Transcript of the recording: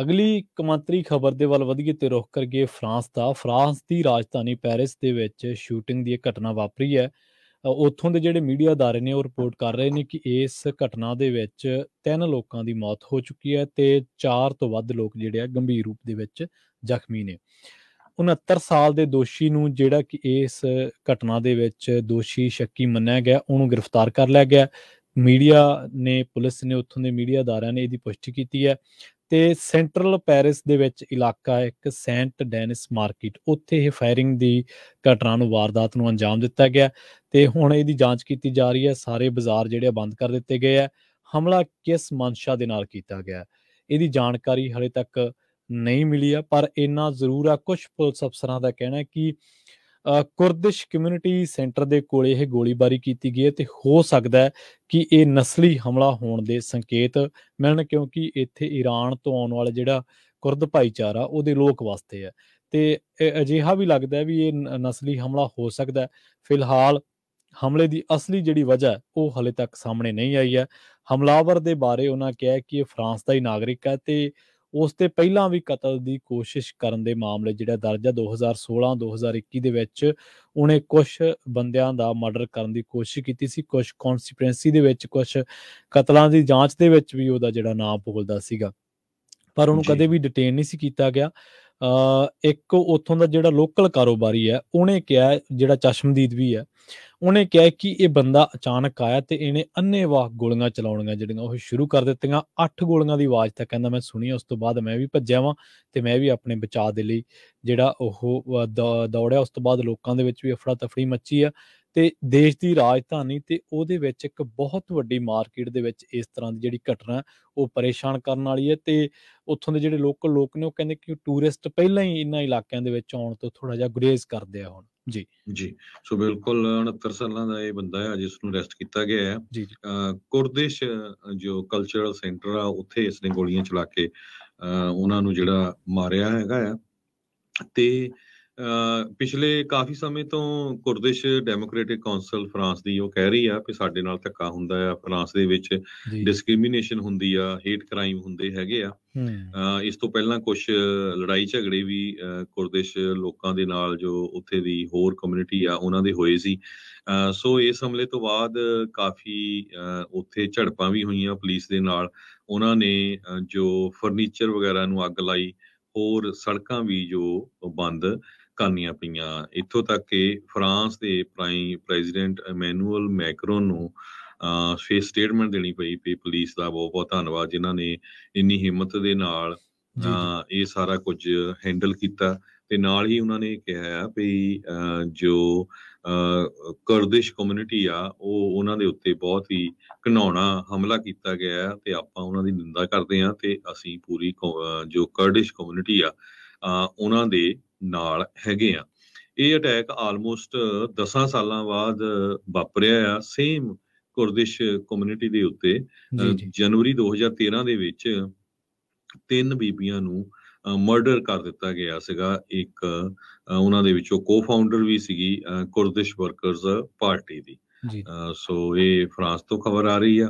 ਅਗਲੀ ਕਮੰਤਰੀ ਖਬਰ ਦੇ ਵੱਲ ਵਧੀਏ ਤੇ ਰੁਖ ਕਰਗੇ ਫਰਾਂਸ ਦਾ ਫਰਾਂਸ ਦੀ ਰਾਜਧਾਨੀ ਪੈਰਿਸ ਦੇ ਵਿੱਚ ਸ਼ੂਟਿੰਗ ਦੀ ਇੱਕ ਘਟਨਾ ਵਾਪਰੀ ਹੈ ਉੱਥੋਂ ਦੇ ਜਿਹੜੇ ਮੀਡੀਆ ਅਦਾਰੇ ਨੇ ਉਹ ਰਿਪੋਰਟ ਕਰ ਰਹੇ ਨੇ ਕਿ ਇਸ ਘਟਨਾ ਦੇ ਵਿੱਚ ਤਿੰਨ ਲੋਕਾਂ ਦੀ ਮੌਤ ਹੋ ਚੁੱਕੀ ਹੈ ਤੇ ਚਾਰ ਤੋਂ ਵੱਧ ਲੋਕ ਜਿਹੜੇ ਆ ਗੰਭੀਰ ਰੂਪ ਦੇ ਵਿੱਚ ਜ਼ਖਮੀ ਨੇ 69 ਸਾਲ ਦੇ ਦੋਸ਼ੀ ਨੂੰ ਜਿਹੜਾ ਕਿ ਇਸ ਘਟਨਾ ਦੇ ਵਿੱਚ ਦੋਸ਼ੀ ਸ਼ੱਕੀ ਮੰਨਿਆ ਗਿਆ ਉਹਨੂੰ ਗ੍ਰਿਫਤਾਰ ਕਰ ਲਿਆ ਗਿਆ ਮੀਡੀਆ ਨੇ ਪੁਲਿਸ ਨੇ ਉੱਥੋਂ ਦੇ ਮੀਡੀਆ ਅਦਾਰਿਆਂ ਨੇ ਇਹਦੀ ਪੁਸ਼ਟੀ ਕੀਤੀ ਹੈ ਤੇ ਸੈਂਟਰਲ ਪੈਰਿਸ ਦੇ ਵਿੱਚ ਇਲਾਕਾ ਇੱਕ ਸੈਂਟ ਡੈਨਿਸ ਮਾਰਕੀਟ ਉੱਥੇ ਇਹ ਫਾਇਰਿੰਗ ਦੀ ਘਟਨਾ ਨੂੰ ਵਾਰਦਾਤ ਨੂੰ ਅੰਜਾਮ ਦਿੱਤਾ ਗਿਆ ਤੇ ਹੁਣ ਇਹਦੀ ਜਾਂਚ ਕੀਤੀ ਜਾ ਰਹੀ ਹੈ ਸਾਰੇ ਬਾਜ਼ਾਰ ਜਿਹੜੇ ਬੰਦ ਕਰ ਦਿੱਤੇ ਗਏ ਆ ਹਮਲਾ ਕਿਸ ਮਨਸ਼ਾ ਦੇ ਨਾਲ ਕੀਤਾ ਗਿਆ ਇਹਦੀ ਜਾਣਕਾਰੀ ਹਲੇ ਤੱਕ ਨਹੀਂ ਮਿਲੀ ਆ ਪਰ ਇਹਨਾਂ ਜ਼ਰੂਰ ਆ ਕੁਝ ਪੁਲਿਸ ਅਫਸਰਾਂ ਦਾ ਕਹਿਣਾ ਹੈ ਕਿ ਕੁਰਦਿਸ਼ ਕਮਿਊਨਿਟੀ ਸੈਂਟਰ ਦੇ ਕੋਲੇ ਇਹ ਗੋਲੀਬਾਰੀ ਕੀਤੀ ਗਈ ਹੈ ਤੇ ਹੋ ਸਕਦਾ ਹੈ ਕਿ ਇਹ ਨਸਲੀ ਹਮਲਾ ਹੋਣ ਦੇ ਸੰਕੇਤ ਮਿਲਣ ਕਿਉਂਕਿ ਇੱਥੇ ਈਰਾਨ ਤੋਂ ਆਉਣ ਵਾਲਾ ਜਿਹੜਾ ਕੁਰਦ ਭਾਈਚਾਰਾ ਉਹਦੇ ਲੋਕ ਵਾਸਤੇ ਹੈ ਤੇ ਅਜਿਹਾ ਵੀ ਲੱਗਦਾ ਹੈ ਵੀ ਇਹ ਨਸਲੀ ਹਮਲਾ ਹੋ ਸਕਦਾ ਹੈ ਫਿਲਹਾਲ ਹਮਲੇ ਦੀ ਅਸਲੀ ਜਿਹੜੀ ਵਜ੍ਹਾ ਉਹ ਹਲੇ ਤੱਕ ਸਾਹਮਣੇ ਨਹੀਂ ਆਈ ਹੈ ਹਮਲਾਵਰ ਦੇ ਬਾਰੇ ਉਹਨਾਂ ਕਿਹਾ ਕਿ ਇਹ ਫਰਾਂਸ ਦਾ ਹੀ ਨਾਗਰਿਕ ਹੈ ਤੇ ਉਸ ਤੇ ਪਹਿਲਾਂ ਵੀ ਕਤਲ ਦੀ ਕੋਸ਼ਿਸ਼ ਕਰਨ ਦੇ ਮਾਮਲੇ ਜਿਹੜਾ ਦਰਜ ਆ 2016 2021 ਦੇ ਵਿੱਚ ਉਹਨੇ ਕੁਝ ਬੰਦਿਆਂ ਦਾ ਮਰਡਰ ਕਰਨ ਦੀ ਕੋਸ਼ਿਸ਼ ਕੀਤੀ ਸੀ ਕੁਝ ਕਨਸਪੀਰੈਂਸੀ ਦੇ ਵਿੱਚ ਕੁਝ ਕਤਲਾਂ ਦੀ ਜਾਂਚ ਦੇ ਵਿੱਚ ਵੀ ਉਹਦਾ ਜਿਹੜਾ ਨਾਮ ਬੋਲਦਾ ਸੀਗਾ ਪਰ ਉਹਨੂੰ ਕਦੇ ਵੀ ਡਿਟੇਨ ਨਹੀਂ ਸੀ ਕੀਤਾ ਗਿਆ ਇੱਕ ਉਥੋਂ ਦਾ ਜਿਹੜਾ ਲੋਕਲ ਕਾਰੋਬਾਰੀ ਹੈ ਉਹਨੇ ਕਿਹਾ ਜਿਹੜਾ ਚਸ਼ਮਦੀਦ ਵੀ ਹੈ ਉਹਨੇ ਕਿਹਾ ਕਿ ਇਹ ਬੰਦਾ ਅਚਾਨਕ ਆਇਆ ਤੇ ਇਹਨੇ ਅੰਨੇਵਾਹ ਗੋਲੀਆਂ ਚਲਾਉਣੀਆਂ ਜਿਹੜੀਆਂ ਉਹ ਸ਼ੁਰੂ ਕਰ ਦਿੱਤੀਆਂ ਅੱਠ ਗੋਲੀਆਂ ਦੀ ਆਵਾਜ਼ ਤਾਂ ਕਹਿੰਦਾ ਮੈਂ ਸੁਣੀ ਉਸ ਤੋਂ ਬਾਅਦ ਮੈਂ ਵੀ ਭੱਜਿਆ ਵਾਂ ਤੇ ਮੈਂ ਵੀ ਆਪਣੇ ਬਚਾਅ ਦੇ ਲਈ ਜਿਹੜਾ ਉਹ ਦੌੜਿਆ ਉਸ ਤੋਂ ਬਾਅਦ ਲੋਕਾਂ ਦੇ ਵਿੱਚ ਵੀ ਅਫੜਾ ਤਫੜੀ ਮੱਚੀ ਆ ਤੇ ਦੇਸ਼ ਦੀ ਰਾਜਧਾਨੀ ਤੇ ਉਹਦੇ ਵਿੱਚ ਇੱਕ ਬਹੁਤ ਵੱਡੀ ਮਾਰਕੀਟ ਦੇ ਵਿੱਚ ਇਸ ਤਰ੍ਹਾਂ ਦੀ ਜਿਹੜੀ ਘਟਨਾ ਉਹ ਪਰੇਸ਼ਾਨ ਕਰਨ ਵਾਲੀ ਹੈ ਤੇ ਉੱਥੋਂ ਦੇ ਜਿਹੜੇ ਲੋਕਲ ਲੋਕ ਨੇ ਉਹ ਕਹਿੰਦੇ ਕਿ ਟੂਰਿਸਟ ਪਹਿਲਾਂ ਹੀ ਇਨ੍ਹਾਂ ਇਲਾਕਿਆਂ ਦੇ ਵਿੱਚ ਆਉਣ ਤੋਂ ਥੋੜਾ ਜਿਹਾ ਗੁਰੇਜ਼ ਕਰਦੇ ਆ ਹੁਣ ਜੀ ਜੀ ਸੋ ਬਿਲਕੁਲ 69 ਸਾਲਾਂ ਦਾ ਇਹ ਬੰਦਾ ਹੈ ਜਿਸ ਨੂੰ ਅਰੈਸਟ ਕੀਤਾ ਗਿਆ ਹੈ ਕੁਰਦਿਸ਼ ਜੋ ਕਲਚਰਲ ਸੈਂਟਰ ਆ ਉੱਥੇ ਇਸ ਨੇ ਗੋਲੀਆਂ ਚਲਾ ਕੇ ਉਹਨਾਂ ਨੂੰ ਜਿਹੜਾ ਮਾਰਿਆ ਹੈਗਾ ਆ ਤੇ ਪਿਛਲੇ ਕਾਫੀ ਸਮੇਂ ਤੋਂ ਕੁਰਦਿਸ਼ ਡੈਮੋਕ੍ਰੈਟਿਕ ਕਾਉਂਸਲ ਫਰਾਂਸ ਦੀ ਉਹ ਕਹਿ ਰਹੀ ਆ ਕਿ ਸਾਡੇ ਨਾਲ ਧੱਕਾ ਹੁੰਦਾ ਆ ਫਰਾਂਸ ਦੇ ਵਿੱਚ ਡਿਸਕ੍ਰਿਮੀਨੇਸ਼ਨ ਹੁੰਦੀ ਆ ਹੇਟ ਕ੍ਰਾਈਮ ਹੁੰਦੇ ਹੈਗੇ ਆ ਇਸ ਤੋਂ ਪਹਿਲਾਂ ਕੁਝ ਲੜਾਈ ਝਗੜੇ ਵੀ ਕੁਰਦਿਸ਼ ਲੋਕਾਂ ਦੇ ਨਾਲ ਜੋ ਉੱਥੇ ਦੀ ਹੋਰ ਕਮਿਊਨਿਟੀ ਆ ਉਹਨਾਂ ਦੇ ਹੋਏ ਸੀ ਸੋ ਇਸ ਹਮਲੇ ਤੋਂ ਬਾਅਦ ਕਾਫੀ ਉੱਥੇ ਝੜਪਾਂ ਵੀ ਹੋਈਆਂ ਪੁਲਿਸ ਦੇ ਨਾਲ ਉਹਨਾਂ ਨੇ ਜੋ ਫਰਨੀਚਰ ਵਗੈਰਾ ਨੂੰ ਅੱਗ ਲਾਈ ਹੋਰ ਸੜਕਾਂ ਵੀ ਜੋ ਬੰਦ ਕਰਨੀਆਂ ਪਈਆਂ ਇੱਥੋਂ ਤੱਕ ਕਿ ਫਰਾਂਸ ਦੇ ਪ੍ਰਾਈਮ ਪ੍ਰੈਜ਼ੀਡੈਂਟ ਇਮੈਨੂਅਲ ਮੈਕਰੋਨ ਨੂੰ ਫੇਸ ਸਟੇਟਮੈਂਟ ਦੇਣੀ ਪਈ ਪੀ ਪੁਲਿਸ ਦਾ ਬਹੁਤ ਬਹੁਤ ਧੰਨਵਾਦ ਜਿਨ੍ਹਾਂ ਨੇ ਇੰਨੀ ਹਿੰਮਤ ਦੇ ਨਾਲ ਇਹ ਸਾਰਾ ਕੁਝ ਹੈਂਡਲ ਕੀਤਾ ਤੇ ਨਾਲ ਹੀ ਉਹਨਾਂ ਨੇ ਕਿਹਾ ਆ ਵੀ ਜੋ ਕਰਦਿਸ਼ ਕਮਿਊਨਿਟੀ ਆ ਉਹ ਉਹਨਾਂ ਦੇ ਉੱਤੇ ਬਹੁਤ ਹੀ ਘਨਾਉਣਾ ਹਮਲਾ ਕੀਤਾ ਗਿਆ ਤੇ ਆਪਾਂ ਉਹਨਾਂ ਦੀ ਨਿੰਦਾ ਕਰਦੇ ਆ ਤੇ ਅਸੀਂ ਪੂਰੀ ਜੋ ਕਰਦਿਸ਼ ਕਮਿਊਨਿਟੀ ਆ ਉਹਨਾਂ ਦੇ ਨਾਲ ਹੈਗੇ ਆ ਇਹ ਅਟੈਕ ਆਲਮੋਸਟ 10 ਸਾਲਾਂ ਬਾਅਦ ਵਾਪਰਿਆ ਆ ਸੇਮ ਕੁਰਦਿਸ਼ ਕਮਿਊਨਿਟੀ ਦੇ ਉੱਤੇ ਜਨਵਰੀ 2013 ਦੇ ਵਿੱਚ ਤਿੰਨ ਬੀਬੀਆਂ ਨੂੰ ਮਰਡਰ ਕਰ ਦਿੱਤਾ ਗਿਆ ਸੀਗਾ ਇੱਕ ਉਹਨਾਂ ਦੇ ਵਿੱਚੋਂ ਕੋ-ਫਾਊਂਡਰ ਵੀ ਸੀਗੀ ਕੁਰਦਿਸ਼ ਵਰਕਰਸ ਪਾਰਟੀ ਦੀ ਸੋ ਇਹ ਫਰਾਂਸ ਤੋਂ ਖਬਰ ਆ ਰਹੀ ਆ